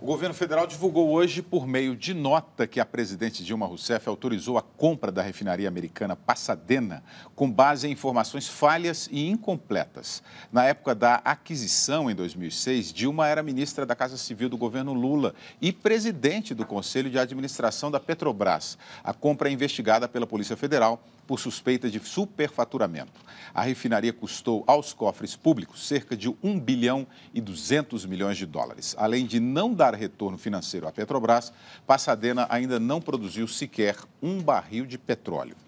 O governo federal divulgou hoje, por meio de nota, que a presidente Dilma Rousseff autorizou a compra da refinaria americana Passadena, com base em informações falhas e incompletas. Na época da aquisição, em 2006, Dilma era ministra da Casa Civil do governo Lula e presidente do Conselho de Administração da Petrobras. A compra é investigada pela Polícia Federal por suspeita de superfaturamento. A refinaria custou aos cofres públicos cerca de 1 bilhão e 200 milhões de dólares, além de não dar dar retorno financeiro à Petrobras, Passadena ainda não produziu sequer um barril de petróleo.